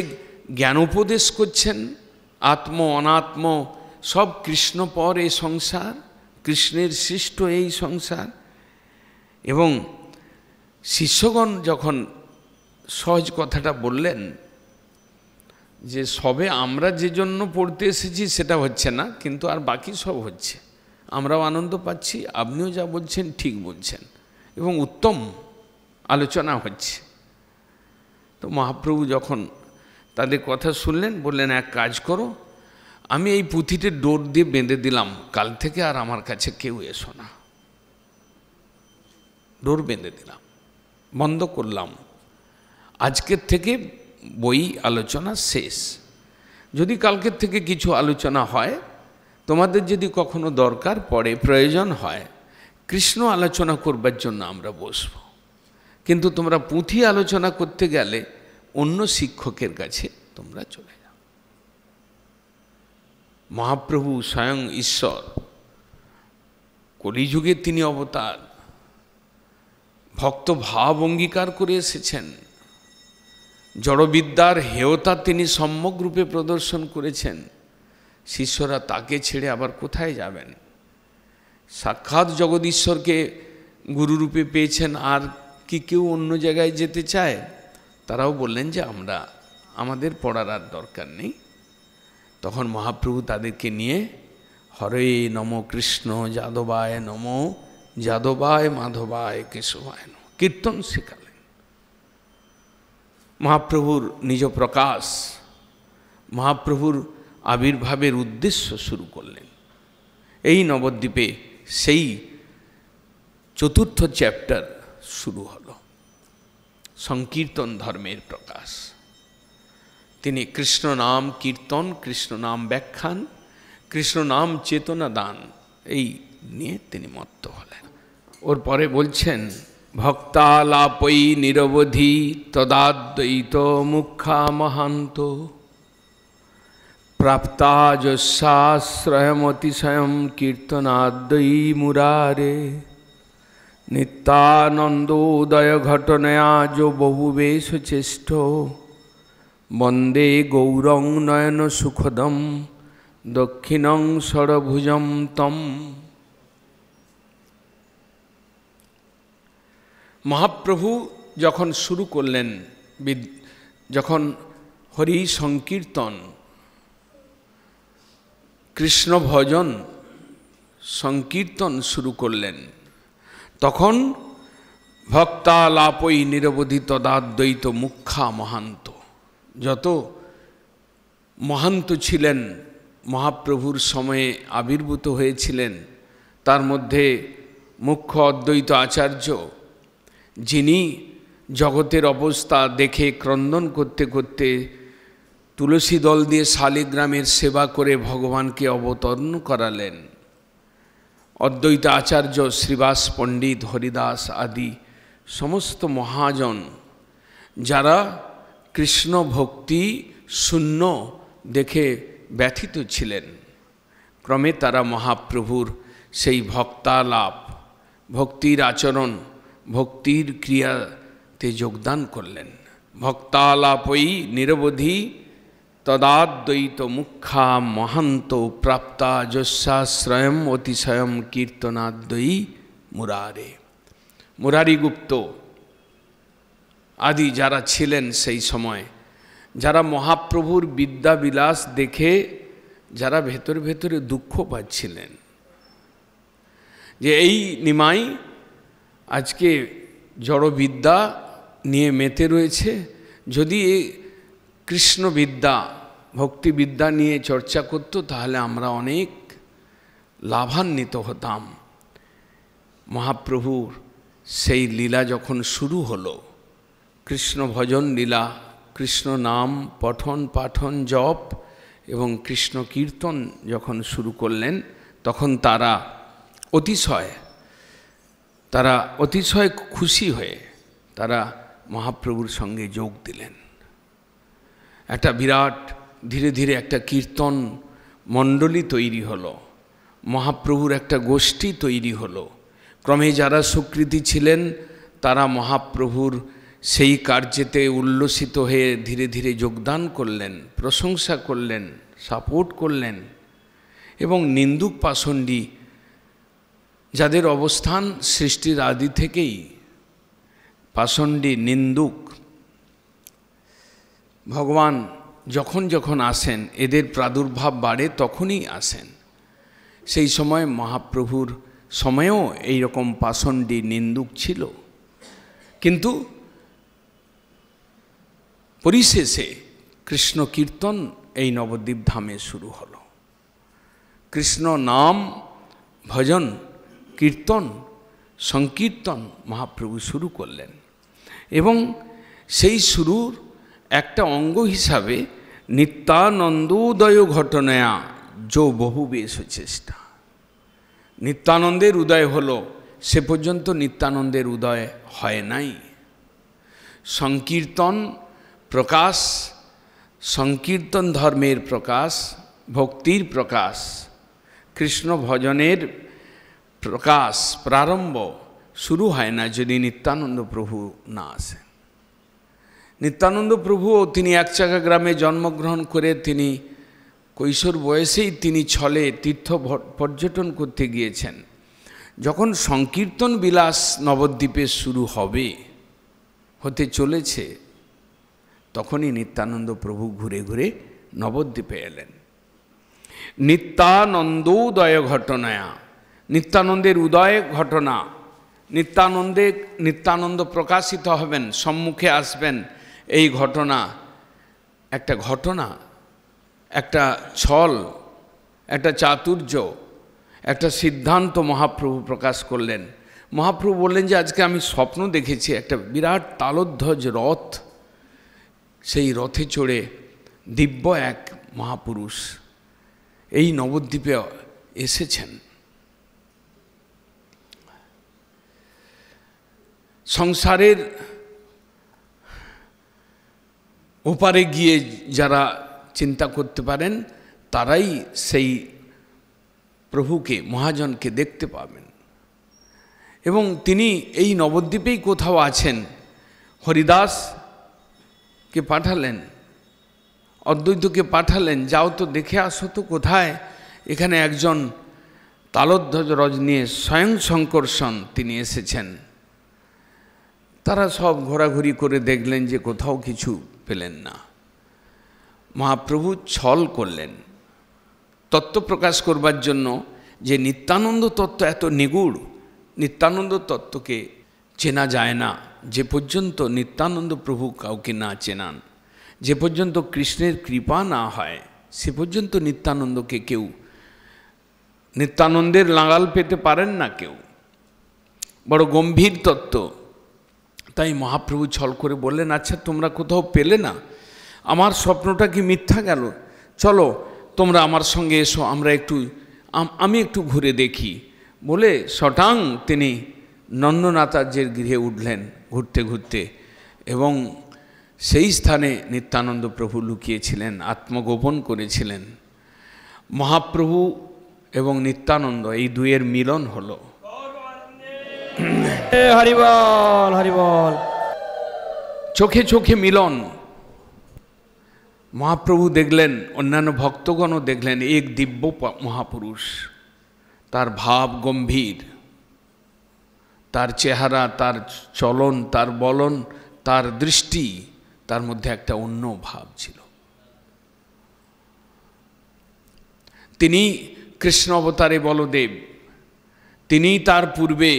জ্ঞানোপদেশ করছেন আত্ম অনাত্ম সব কৃষ্ণপর এই সংসার কৃষ্ণের সৃষ্ট এই সংসার এবং শিষ্যগণ যখন সহজ কথাটা বললেন যে সবে আমরা যে জন্য পড়তে এসেছি সেটা হচ্ছে না কিন্তু আর বাকি সব হচ্ছে আমরাও আনন্দ পাচ্ছি আপনিও যা বলছেন ঠিক বলছেন এবং উত্তম আলোচনা হচ্ছে তো মহাপ্রভু যখন তাদের কথা শুনলেন বললেন এক কাজ করো আমি এই পুঁথিতে ডোর দিয়ে বেঁধে দিলাম কাল থেকে আর আমার কাছে কেউ এসো না ডোর বেঁধে দিলাম বন্ধ করলাম আজকের থেকে বই আলোচনা শেষ যদি কালকের থেকে কিছু আলোচনা হয় তোমাদের যদি কখনো দরকার পড়ে প্রয়োজন হয় কৃষ্ণ আলোচনা করবার জন্য আমরা বসব কিন্তু তোমরা পুঁথি আলোচনা করতে গেলে অন্য শিক্ষকের কাছে তোমরা চলে যাও মহাপ্রভু স্বয়ং ঈশ্বর কলিযুগে তিনি অবতার ভক্ত ভাব অঙ্গীকার করে এসেছেন জড়বিদ্যার হেয়তা তিনি সম্যকরূপে প্রদর্শন করেছেন শিষ্যরা তাকে ছেড়ে আবার কোথায় যাবেন সাক্ষাৎ জগদীশ্বরকে গুরুরূপে পেয়েছেন আর কি কেউ অন্য জায়গায় যেতে চায় তারাও বললেন যে আমরা আমাদের পড়ার আর দরকার নেই তখন মহাপ্রভু তাদেরকে নিয়ে হরে নম কৃষ্ণ যাদবায় নম যাদবায় মাধবায় কেশবায় নম কীর্তন শেখালেন মহাপ্রভুর নিজ প্রকাশ মহাপ্রভুর আবির্ভাবের উদ্দেশ্য শুরু করলেন এই নবদ্বীপে সেই চতুর্থ চ্যাপ্টার শুরু হলো সংকীর্তন ধর্মের প্রকাশ তিনি কৃষ্ণ নাম কীর্তন কৃষ্ণ নাম ব্যাখ্যান কৃষ্ণ নাম চেতনা দান এই নিয়ে তিনি মত্ত হলেন ওর পরে বলছেন ভক্তালাপই নিরবধি তদাদ্বৈত মুখা মহান্ত প্রাপ্তাজস্যাশ্রয়মতিশয় কীর্তনাদ্বয়ী মুরারে নিত্যানন্দোদয় আজ বহু বহুবেশ চেষ্ট বন্দে গৌরং নয়ন সুখদম দক্ষিণং সরভুজম তম মহাপ্রভু যখন শুরু করলেন যখন হরি সংকীর্তন কৃষ্ণ ভজন সংকীর্তন শুরু করলেন তখন ভক্তালাপই নিরবধি তদাদ্বৈত মুখ্যা মহান্ত যত মহান্ত ছিলেন মহাপ্রভুর সময়ে আবির্ভূত হয়েছিলেন তার মধ্যে মুখ্য অদ্বৈত আচার্য যিনি জগতের অবস্থা দেখে ক্রন্দন করতে করতে তুলসী দল দিয়ে শালিগ্রামের সেবা করে ভগবানকে অবতরণ করালেন অদ্বৈত আচার্য শ্রীবাস পণ্ডিত হরিদাস আদি সমস্ত মহাজন যারা কৃষ্ণ ভক্তি শূন্য দেখে ব্যথিত ছিলেন ক্রমে তারা মহাপ্রভুর সেই ভক্তালাপ ভক্তির আচরণ ভক্তির ক্রিয়াতে যোগদান করলেন ভক্তালাপই নিরবধি তদাদ্বৈত মুখা মহান্ত প্রাপ্তা যস্যাশ্রয়ম অতিশয়ম কীর্তনাদ্বয়ী মুরারে মুরারিগুপ্ত আদি যারা ছিলেন সেই সময় যারা মহাপ্রভুর বিদ্যা বিলাস দেখে যারা ভেতরে ভেতরে দুঃখ পাচ্ছিলেন যে এই নিমাই আজকে জড়বিদ্যা নিয়ে মেতে রয়েছে যদি কৃষ্ণবিদ্যা ভক্তিবিদ্যা নিয়ে চর্চা করতো তাহলে আমরা অনেক লাভান্বিত হতাম মহাপ্রভুর সেই লীলা যখন শুরু হলো কৃষ্ণ ভজন লীলা কৃষ্ণ নাম পঠন পাঠন জপ এবং কৃষ্ণ কীর্তন যখন শুরু করলেন তখন তারা অতিশয় তারা অতিশয় খুশি হয়ে তারা মহাপ্রভুর সঙ্গে যোগ দিলেন একটা বিরাট ধীরে ধীরে একটা কীর্তন মণ্ডলী তৈরি হলো মহাপ্রভুর একটা গোষ্ঠী তৈরি হলো ক্রমে যারা সুকৃতি ছিলেন তারা মহাপ্রভুর সেই কার্যেতে উল্লসিত হয়ে ধীরে ধীরে যোগদান করলেন প্রশংসা করলেন সাপোর্ট করলেন এবং নিন্দুক পাষণ্ডী যাদের অবস্থান সৃষ্টির আদি থেকেই পাষণ্ডী নিন্দুক ভগবান যখন যখন আসেন এদের প্রাদুর্ভাব বাড়ে তখনই আসেন সেই সময় মহাপ্রভুর সময়েও এই রকম পাষণ্ডী নিন্দুক ছিল কিন্তু পরিশেষে কৃষ্ণ কীর্তন এই নবদ্বীপ ধামে শুরু হল কৃষ্ণ নাম ভজন কীর্তন সংকীর্তন মহাপ্রভু শুরু করলেন এবং সেই শুরুর একটা অঙ্গ হিসাবে নিত্যানন্দোদয় ঘটনায় যো বহুবেশ চেষ্টা নিত্যানন্দের উদয় হলো সে পর্যন্ত নিত্যানন্দের উদয় হয় নাই সংকীর্তন প্রকাশ সংকীর্তন ধর্মের প্রকাশ ভক্তির প্রকাশ কৃষ্ণ ভজনের প্রকাশ প্রারম্ভ শুরু হয় না যদি নিত্যানন্দ প্রভু না আসে নিত্যানন্দ প্রভু তিনি একচাকা গ্রামে জন্মগ্রহণ করে তিনি কৈশোর বয়সেই তিনি ছলে তীর্থ পর্যটন করতে গিয়েছেন যখন সংকীর্তন বিলাস নবদ্বীপে শুরু হবে হতে চলেছে তখনই নিত্যানন্দ প্রভু ঘুরে ঘুরে নবদ্বীপে এলেন নিত্যানন্দোদয় ঘটনায়া নিত্যানন্দের উদয় ঘটনা নিত্যানন্দে নিত্যানন্দ প্রকাশিত হবেন সম্মুখে আসবেন এই ঘটনা একটা ঘটনা একটা ছল একটা চাতুর্য একটা সিদ্ধান্ত মহাপ্রভু প্রকাশ করলেন মহাপ্রভু বললেন যে আজকে আমি স্বপ্ন দেখেছি একটা বিরাট তালধ্বজ রথ সেই রথে চড়ে দিব্য এক মহাপুরুষ এই নবদ্বীপে এসেছেন সংসারের ওপারে গিয়ে যারা চিন্তা করতে পারেন তারাই সেই প্রভুকে মহাজনকে দেখতে পাবেন এবং তিনি এই নবদ্বীপেই কোথাও আছেন হরিদাসকে পাঠালেন অদ্বৈতকে পাঠালেন যাও তো দেখে আসো তো কোথায় এখানে একজন তালধ্বজ রজ নিয়ে স্বয়ং সংকর্ষণ তিনি এসেছেন তারা সব ঘোরাঘুরি করে দেখলেন যে কোথাও কিছু পেলেন না মহাপ্রভু ছল করলেন তত্ত্ব প্রকাশ করবার জন্য যে নিত্যানন্দ তত্ত্ব এত নিগুড় নিত্যানন্দ তত্ত্বকে চেনা যায় না যে পর্যন্ত নিত্যানন্দ প্রভু কাউকে না চেনান যে পর্যন্ত কৃষ্ণের কৃপা না হয় সে পর্যন্ত নিত্যানন্দকে কেউ নিত্যানন্দের লাগাল পেতে পারেন না কেউ বড় গম্ভীর তত্ত্ব তাই মহাপ্রভু ছল করে বললেন আচ্ছা তোমরা কোথাও পেলে না আমার স্বপ্নটা কি মিথ্যা গেল চলো তোমরা আমার সঙ্গে এসো আমরা একটু আমি একটু ঘুরে দেখি বলে শটাং তিনি নন্দনাচার্যের গৃহে উঠলেন ঘুরতে ঘুরতে এবং সেই স্থানে নিত্যানন্দ প্রভু লুকিয়েছিলেন আত্মগোপন করেছিলেন মহাপ্রভু এবং নিত্যানন্দ এই দুয়ের মিলন হলো হরিবল হরিবল চোখে চোখে মিলন মহাপ্রভু দেখলেন অন্যান্য ভক্তগণও দেখলেন এক দিব্য মহাপুরুষ তার ভাব গম্ভীর তার চেহারা তার চলন তার বলন তার দৃষ্টি তার মধ্যে একটা অন্য ভাব ছিল তিনি কৃষ্ণ অবতারে বলদেব তিনি তার পূর্বে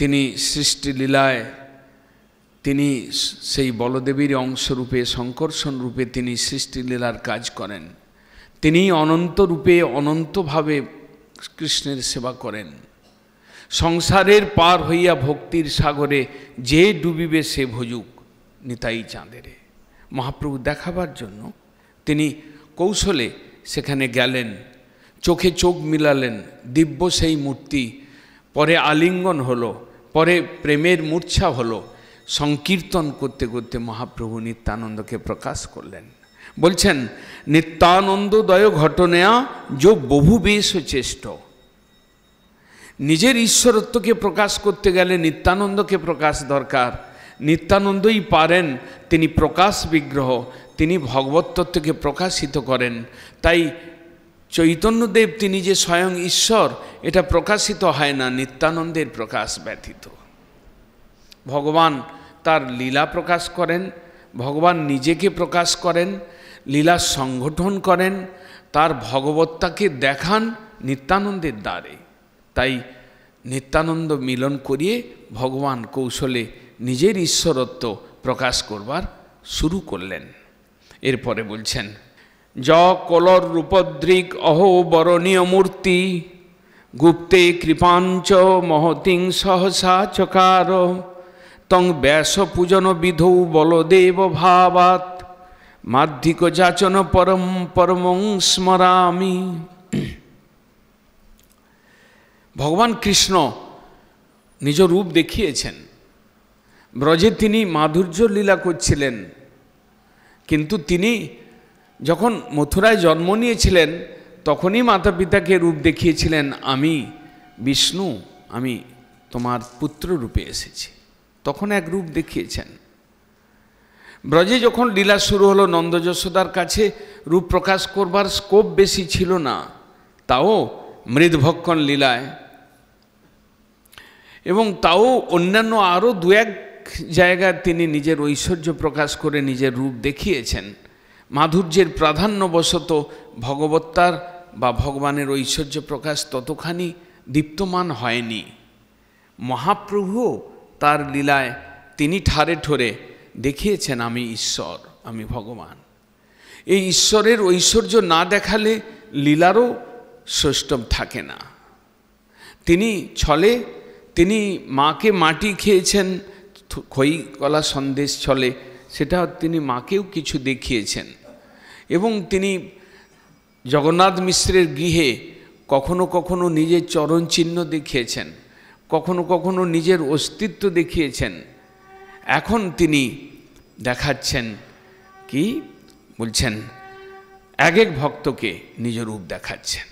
তিনি সৃষ্টিলীলায় তিনি সেই বলদেবীর অংশরূপে শঙ্কর্ষণ রূপে তিনি সৃষ্টিলীলার কাজ করেন তিনি অনন্তরূপে অনন্তভাবে কৃষ্ণের সেবা করেন সংসারের পার হইয়া ভক্তির সাগরে যে ডুবিবে সে ভজুক নিতাই চাঁদেরে মহাপ্রভু দেখাবার জন্য তিনি কৌশলে সেখানে গেলেন চোখে চোখ মিলালেন দিব্য সেই মূর্তি পরে আলিঙ্গন হলো পরে প্রেমের মূর্ছা হলো সংকীর্তন করতে করতে মহাপ্রভু নিত্যানন্দকে প্রকাশ করলেন বলছেন নিত্যানন্দ দয় ঘটনা যো বহু বেশ চেষ্ট নিজের ঈশ্বরত্বকে প্রকাশ করতে গেলে নিত্যানন্দকে প্রকাশ দরকার নিত্যানন্দই পারেন তিনি প্রকাশ বিগ্রহ তিনি ভগবত প্রকাশিত করেন তাই চৈতন্যদেব তিনি যে স্বয়ং ঈশ্বর এটা প্রকাশিত হয় না নিত্যানন্দের প্রকাশ ব্যথিত ভগবান তার লীলা প্রকাশ করেন ভগবান নিজেকে প্রকাশ করেন লীলা সংগঠন করেন তার ভগবত্তাকে দেখান নিত্যানন্দের দ্বারে তাই নিত্যানন্দ মিলন করিয়ে ভগবান কৌশলে নিজের ঈশ্বরত্ব প্রকাশ করবার শুরু করলেন এরপরে বলছেন য কলর রূপদ্রিক অহো বরণীয় মূর্তি গুপ্তে কৃপাঞ্চ মহতিং সহসা চকার তং ব্যাস পূজন বিধৌ বলদেব ভাবাত মাধ্যিক যাচন পরম পরমং স্মরামি ভগবান কৃষ্ণ নিজ রূপ দেখিয়েছেন ব্রজে তিনি মাধুর্য লীলা করছিলেন কিন্তু তিনি যখন মথুরায় জন্ম নিয়েছিলেন তখনই মাতা পিতাকে রূপ দেখিয়েছিলেন আমি বিষ্ণু আমি তোমার পুত্র রূপে এসেছি তখন এক রূপ দেখিয়েছেন ব্রজে যখন লীলা শুরু হলো নন্দযশোদার কাছে রূপ প্রকাশ করবার স্কোপ বেশি ছিল না তাও মৃদভক্ষণ লীলায় এবং তাও অন্যান্য আরও দু এক জায়গায় তিনি নিজের ঐশ্বর্য প্রকাশ করে নিজের রূপ দেখিয়েছেন মাধুর্যের প্রাধান্যবশত ভগবত্তার বা ভগবানের ঐশ্বর্য প্রকাশ ততখানি দীপ্তমান হয়নি মহাপ্রভু তার লীলায় তিনি ঠারে ঠোরে দেখিয়েছেন আমি ঈশ্বর আমি ভগবান এই ঈশ্বরের ঐশ্বর্য না দেখালে লীলারও সষ্টম থাকে না তিনি ছলে তিনি মাকে মাটি খেয়েছেন খই কলা সন্দেশ ছলে সেটা তিনি মাকেও কিছু দেখিয়েছেন এবং তিনি জগন্নাথ মিশ্রের গৃহে কখনো কখনো নিজের চরণ চিহ্ন দেখিয়েছেন কখনো কখনো নিজের অস্তিত্ব দেখিয়েছেন এখন তিনি দেখাচ্ছেন কি বলছেন এক এক ভক্তকে নিজ রূপ দেখাচ্ছেন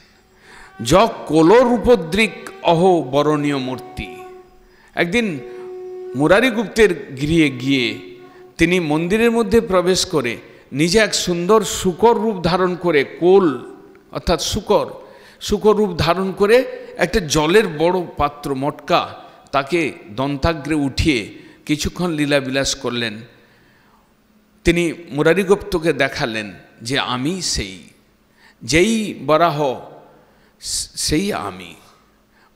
য কোলরূপদ্রিক অহ বরণীয় মূর্তি একদিন মুরারি গুপ্তের গৃহে গিয়ে তিনি মন্দিরের মধ্যে প্রবেশ করে নিজে এক সুন্দর শুকর রূপ ধারণ করে কোল অর্থাৎ শুকর শুকর রূপ ধারণ করে একটা জলের বড় পাত্র মটকা তাকে দন্তাগ্রে উঠিয়ে কিছুক্ষণ লীলাবিলাস করলেন তিনি মুরারিগুপ্তকে দেখালেন যে আমি সেই যেই বরাহ সেই আমি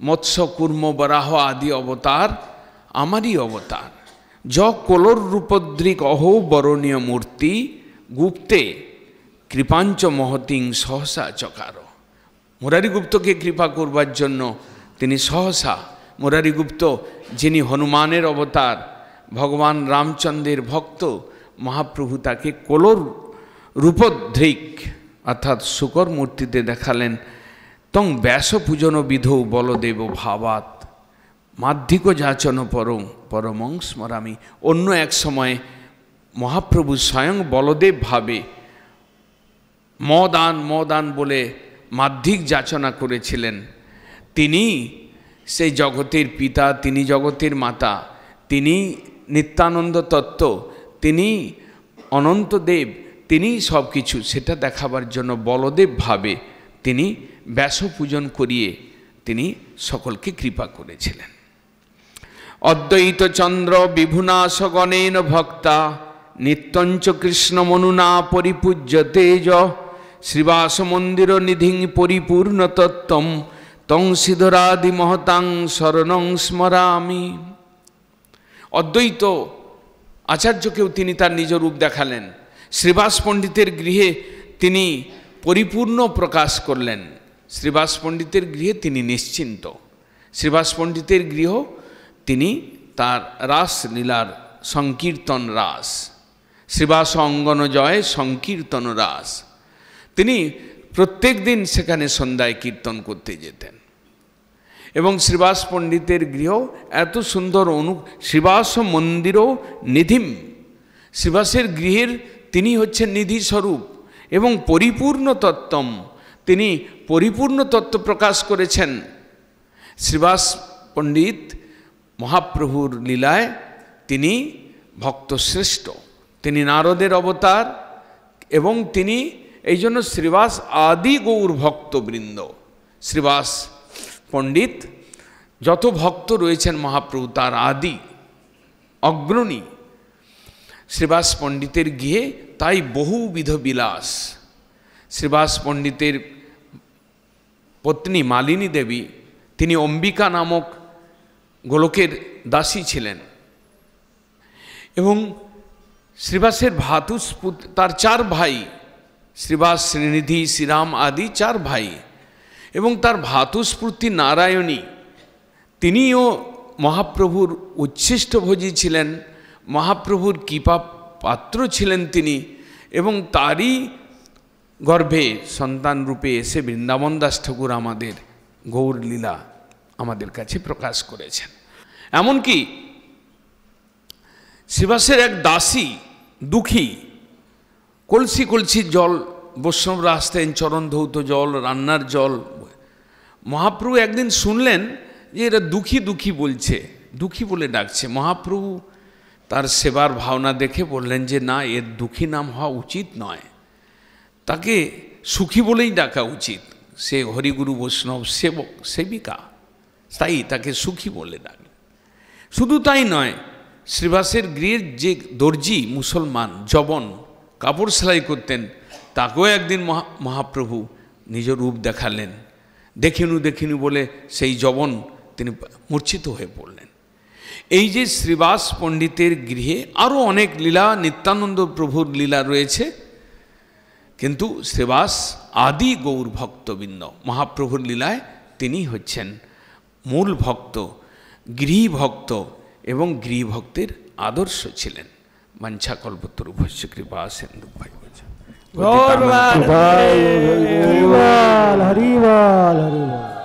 মৎস্য কুর্ম বরাহ আদি অবতার আমারই অবতার য রূপদ্রিক অহো বরণীয় মূর্তি গুপ্তে কৃপাঞ্চ মহতিং সহসা চকার মুরারিগুপ্তকে কৃপা করবার জন্য তিনি সহসা মুরারিগুপ্ত যিনি হনুমানের অবতার ভগবান রামচন্দ্রের ভক্ত মহাপ্রভু তাকে কোলর রূপদ্রিক অর্থাৎ শুকর মূর্তিতে দেখালেন তং ব্যাস পূজন বিধৌ বলদেব ভাবাত মাধ্যিক যাচন পরম পরমং স্মরামি অন্য এক সময়ে মহাপ্রভু স্বয়ং বলদেব ভাবে মদান মদান বলে মাধ্যিক যাচনা করেছিলেন তিনি সেই জগতের পিতা তিনি জগতের মাতা তিনি নিত্যানন্দ তত্ত্ব তিনি অনন্তদেব তিনি সব কিছু সেটা দেখাবার জন্য বলদেব ভাবে তিনি ব্যাস পূজন করিয়ে তিনি সকলকে কৃপা করেছিলেন অদ্বৈত চন্দ্র বিভুনাশগণেন ভক্তা নিত্যঞ্চ কৃষ্ণমনুনা পরিপূজ্য তেজ শ্রীবাস মন্দির নিধিং পরিপূর্ণ তত্ত্বম তং সিধরাদি মহতাং শরণং স্মরামি অদ্বৈত আচার্যকেও তিনি তার নিজ রূপ দেখালেন শ্রীবাস পণ্ডিতের গৃহে তিনি পরিপূর্ণ প্রকাশ করলেন শ্রীবাস পণ্ডিতের গৃহে তিনি নিশ্চিন্ত শ্রীবাস পণ্ডিতের গৃহ তিনি তার রাসলীলার সংকীর্তন রাস শিবাস অঙ্গন জয় সংকীর্তন রাস তিনি প্রত্যেক দিন সেখানে সন্ধ্যায় কীর্তন করতে যেতেন এবং শ্রীবাস পণ্ডিতের গৃহ এত সুন্দর অনু শ্রীবাস মন্দিরও নিধিম শ্রীবাসের গৃহের তিনি হচ্ছেন নিধিস্বরূপ এবং পরিপূর্ণ তত্ত্বম তিনি পরিপূর্ণ তত্ত্ব প্রকাশ করেছেন শ্রীবাস পণ্ডিত মহাপ্রভুর লীলায় তিনি ভক্তশ্রেষ্ঠ তিনি নারদের অবতার এবং তিনি এই জন্য শ্রীবাস আদি গৌর ভক্তবৃন্দ শ্রীবাস পণ্ডিত যত ভক্ত রয়েছেন মহাপ্রভু তার আদি অগ্রণী শ্রীবাস পণ্ডিতের গিয়ে তাই বহুবিধ বিলাস শ্রীবাস পণ্ডিতের পত্নী মালিনী দেবী তিনি অম্বিকা নামক গোলকের দাসী ছিলেন এবং শ্রীবাসের ভাতুস্পুত তার চার ভাই শ্রীবাস শ্রীনিধি শ্রীরাম আদি চার ভাই এবং তার ভাতুস্ফূর্তি নারায়ণী তিনিও মহাপ্রভুর উচ্ছিষ্টভোজী ছিলেন মহাপ্রভুর কৃপা পাত্র ছিলেন তিনি এবং তারই গর্ভে সন্তান রূপে এসে বৃন্দাবন দাস ঠাকুর আমাদের গৌরলীলা আমাদের কাছে প্রকাশ করেছেন এমনকি শিবাসের এক দাসী দুঃখী কলসি কলসি জল বৈষ্ণবরা আসতেন চরণ ধৌত জল রান্নার জল মহাপ্রভু একদিন শুনলেন যে এরা দুঃখী দুঃখী বলছে দুঃখী বলে ডাকছে মহাপ্রভু তার সেবার ভাবনা দেখে বললেন যে না এর দুঃখী নাম হওয়া উচিত নয় তাকে সুখী বলেই ডাকা উচিত সে হরিগুরু বৈষ্ণব সেবক সেবিকা তাই তাকে সুখী বলে ডাক শুধু তাই নয় শ্রীবাসের গৃহের যে দর্জি মুসলমান জবন কাপড় সেলাই করতেন তাকেও একদিন মহা মহাপ্রভু নিজ রূপ দেখালেন দেখিনু দেখিনু বলে সেই জবন তিনি মূর্ছিত হয়ে পড়লেন এই যে শ্রীবাস পণ্ডিতের গৃহে আরও অনেক লীলা নিত্যানন্দ প্রভুর লীলা রয়েছে কিন্তু শ্রীবাস আদি গৌর ভক্তবৃন্দ মহাপ্রভুর লীলায় তিনি হচ্ছেন মূল ভক্ত গৃহীভক্ত এবং গৃহভক্তের আদর্শ ছিলেন মাঞ্ছা কল্পতর উভস্য কৃপা সিন্ধু ভাই হরিবাল হরিবাল হরিবাল